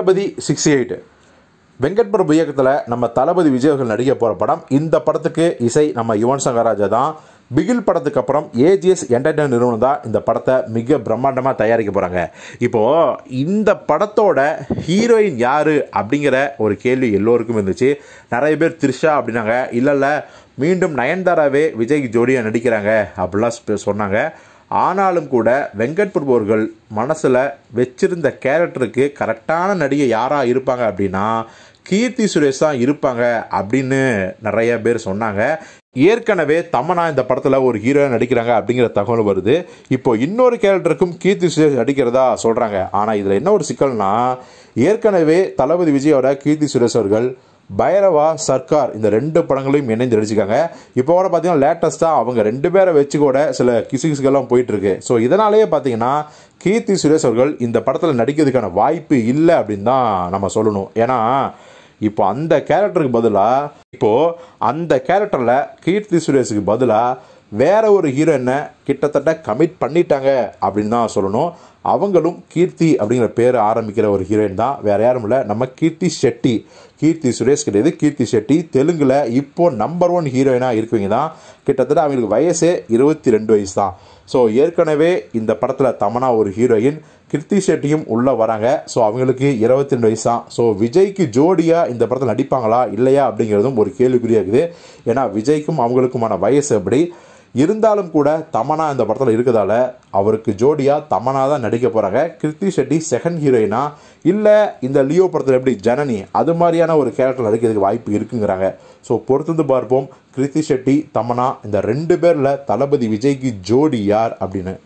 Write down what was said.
தளபதி sixty eight Venkat Prabhu இயக்கத்தில் நம்ம தளபதி விஜய் நடிக்க போகிற படம் இந்த படத்துக்கு இசை நம்ம யுவன் சங்கராஜா தான் பிகில் படத்துக்கு அப்புறம் ஏஜிஎஸ் என்டர்டைன் நிறுவனம் தான் இந்த படத்தை மிக பிரம்மாண்டமாக தயாரிக்க போகிறாங்க இப்போது இந்த படத்தோட ஹீரோயின் யார் அப்படிங்கிற ஒரு கேள்வி எல்லோருக்கும் இருந்துச்சு நிறைய பேர் த்ரிஷா அப்படின்னாங்க இல்லை இல்லை மீண்டும் நயன்தாராவே விஜய்க்கு ஜோடியாக நடிக்கிறாங்க அப்படிலாம் சொன்னாங்க ஆனாலும் கூட வெங்கட் பிரபுவர்கள் மனசில் வச்சிருந்த கேரக்டருக்கு கரெக்டான நடிகை யாராக இருப்பாங்க அப்படின்னா கீர்த்தி சுரேஷ் தான் இருப்பாங்க அப்படின்னு நிறைய பேர் சொன்னாங்க ஏற்கனவே தமனா இந்த படத்தில் ஒரு ஹீரோயின் நடிக்கிறாங்க அப்படிங்கிற தகவல் வருது இப்போ இன்னொரு கேரக்டருக்கும் கீர்த்தி சுரேஷ் நடிக்கிறதா சொல்கிறாங்க ஆனால் இதில் என்ன ஒரு சிக்கல்னா ஏற்கனவே தளபதி விஜயோட கீர்த்தி சுரேஷ் அவர்கள் பைரவா சர்க்கார் இந்த ரெண்டு படங்களையும் இணைந்து நடிச்சிருக்காங்க இப்போ கூட பார்த்தீங்கன்னா லேட்டஸ்ட்டாக அவங்க ரெண்டு பேரை வச்சு கூட சில கிசுகிசுகள்லாம் போயிட்டுருக்கு ஸோ இதனாலேயே பார்த்தீங்கன்னா கீர்த்தி சுரேஷ் அவர்கள் இந்த படத்தில் நடிக்கிறதுக்கான வாய்ப்பு இல்லை அப்படின்னு தான் நம்ம சொல்லணும் ஏன்னா இப்போ அந்த கேரக்டருக்கு பதிலாக இப்போது அந்த கேரக்டரில் கீர்த்தி சுரேஷுக்கு பதிலாக வேற ஒரு ஹீரோயினை கிட்டத்தட்ட கமிட் பண்ணிட்டாங்க அப்படின்னு தான் சொல்லணும் அவங்களும் கீர்த்தி அப்படிங்கிற பேர் ஆரம்பிக்கிற ஒரு ஹீரோயின் தான் வேறு யாரும் இல்லை நம்ம கீர்த்தி ஷெட்டி கீர்த்தி சுரேஷ் கிடையாது கீர்த்தி ஷெட்டி தெலுங்கில் இப்போது நம்பர் ஒன் ஹீரோயினாக இருக்குவீங்க தான் கிட்டத்தட்ட அவங்களுக்கு வயசே இருபத்தி ரெண்டு வயசு தான் ஸோ ஏற்கனவே இந்த படத்தில் தமனா ஒரு ஹீரோயின் கிருத்தி ஷெட்டியும் உள்ளே வராங்க ஸோ அவங்களுக்கு இருபத்தி ரெண்டு வயசு தான் ஸோ விஜய்க்கு ஜோடியாக இந்த படத்தில் நடிப்பாங்களா இல்லையா அப்படிங்கிறதும் ஒரு கேள்விக்குறியாக இருக்குது ஏன்னா விஜய்க்கும் அவங்களுக்குமான வயசு அப்படி இருந்தாலும் கூட தமனா இந்த படத்தில் இருக்கிறதால அவருக்கு ஜோடியாக தமனா தான் நடிக்க போகிறாங்க கிருத்தி ஷெட்டி செகண்ட் ஹீரோயினா இல்லை இந்த லியோ படத்தில் எப்படி ஜனனி அது மாதிரியான ஒரு கேரக்டர் நடிக்கிறதுக்கு வாய்ப்பு இருக்குங்கிறாங்க ஸோ பொறுத்திருந்து பார்ப்போம் கிருத்தி ஷெட்டி தமனா இந்த ரெண்டு பேரில் தளபதி விஜய்க்கு ஜோடி யார் அப்படின்னு